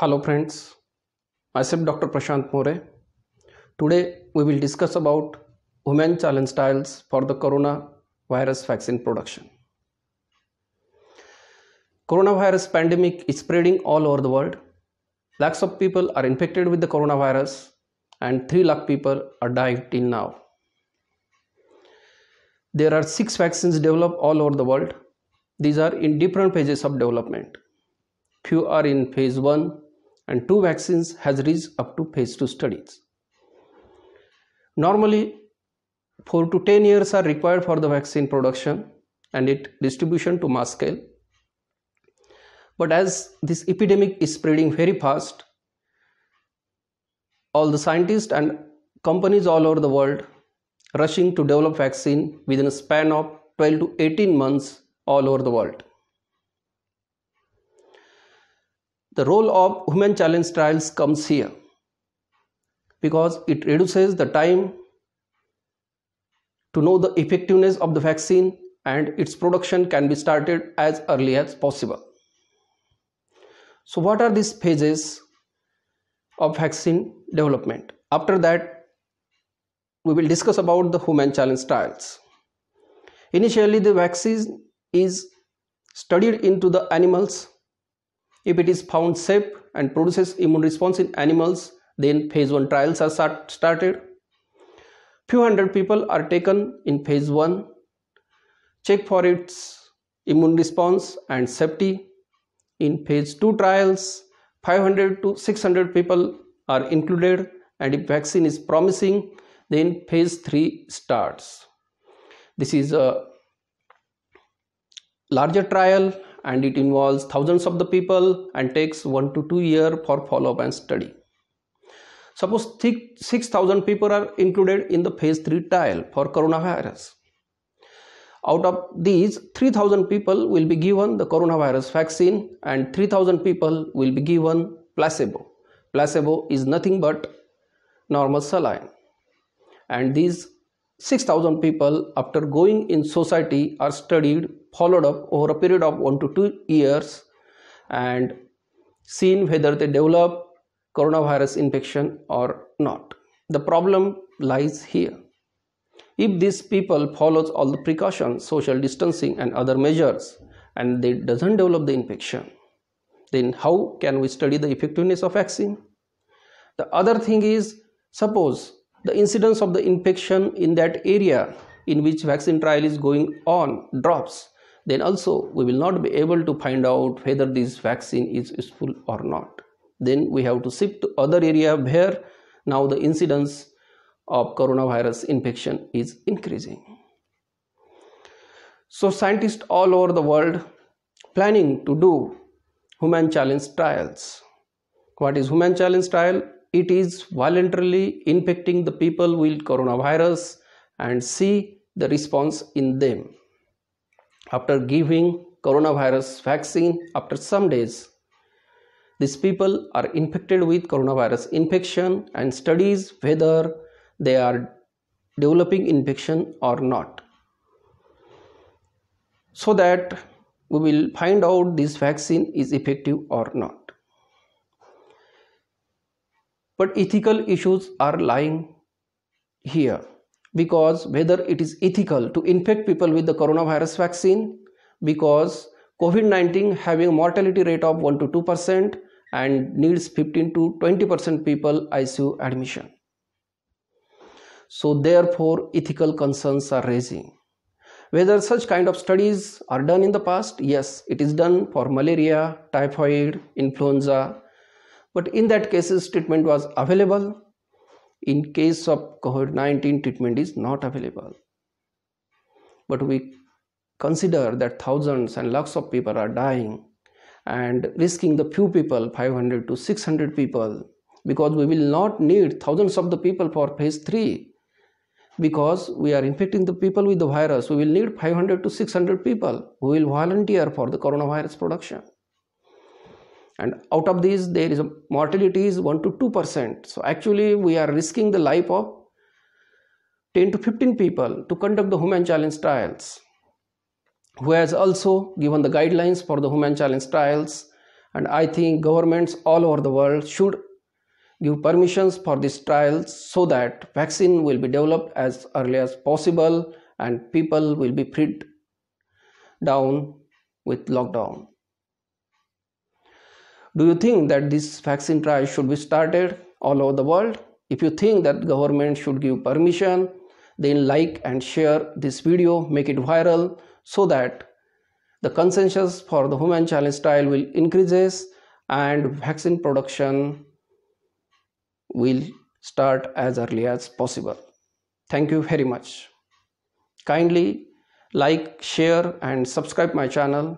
Hello friends, myself Dr. Prashant More. Today we will discuss about human challenge styles for the coronavirus vaccine production. Coronavirus pandemic is spreading all over the world. Lakhs of people are infected with the coronavirus and 3 lakh people are died till now. There are 6 vaccines developed all over the world. These are in different phases of development. Few are in phase 1, and two vaccines has reached up to phase 2 studies. Normally 4 to 10 years are required for the vaccine production and its distribution to mass scale. But as this epidemic is spreading very fast, all the scientists and companies all over the world rushing to develop vaccine within a span of 12 to 18 months all over the world. The role of human challenge trials comes here because it reduces the time to know the effectiveness of the vaccine and its production can be started as early as possible. So, what are these phases of vaccine development? After that, we will discuss about the human challenge trials. Initially, the vaccine is studied into the animals if it is found safe and produces immune response in animals, then phase 1 trials are start started. Few hundred people are taken in phase 1. Check for its immune response and safety. In phase 2 trials, 500 to 600 people are included and if vaccine is promising, then phase 3 starts. This is a larger trial and it involves thousands of the people and takes 1 to 2 year for follow up and study suppose 6000 people are included in the phase 3 trial for coronavirus out of these 3000 people will be given the coronavirus vaccine and 3000 people will be given placebo placebo is nothing but normal saline and these 6000 people after going in society are studied followed up over a period of 1 to 2 years and seen whether they develop coronavirus infection or not. The problem lies here. If these people follows all the precautions, social distancing and other measures and they doesn't develop the infection, then how can we study the effectiveness of vaccine? The other thing is suppose the incidence of the infection in that area in which vaccine trial is going on drops then also we will not be able to find out whether this vaccine is useful or not. Then we have to shift to other area where now the incidence of coronavirus infection is increasing. So scientists all over the world planning to do human challenge trials. What is human challenge trial? It is voluntarily infecting the people with coronavirus and see the response in them after giving coronavirus vaccine after some days. These people are infected with coronavirus infection and studies whether they are developing infection or not. So that we will find out this vaccine is effective or not. But ethical issues are lying here because whether it is ethical to infect people with the coronavirus vaccine because COVID-19 having mortality rate of 1 to 2% and needs 15 to 20% people ICU admission. So therefore ethical concerns are raising. Whether such kind of studies are done in the past? Yes, it is done for malaria, typhoid, influenza. But in that cases treatment was available in case of COVID-19 treatment is not available. But we consider that thousands and lakhs of people are dying and risking the few people 500 to 600 people because we will not need thousands of the people for phase 3 because we are infecting the people with the virus we will need 500 to 600 people who will volunteer for the coronavirus production and out of these there is a mortality is 1 to 2 percent so actually we are risking the life of 10 to 15 people to conduct the human challenge trials who has also given the guidelines for the human challenge trials and i think governments all over the world should give permissions for these trials so that vaccine will be developed as early as possible and people will be freed down with lockdown do you think that this vaccine trial should be started all over the world if you think that government should give permission then like and share this video make it viral so that the consensus for the human challenge trial will increases and vaccine production will start as early as possible thank you very much kindly like share and subscribe my channel